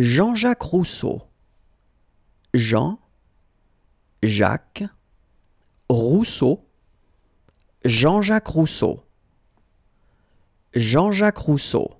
Jean-Jacques Rousseau. Jean, Jacques, Rousseau, Jean-Jacques Rousseau. Jean-Jacques Rousseau.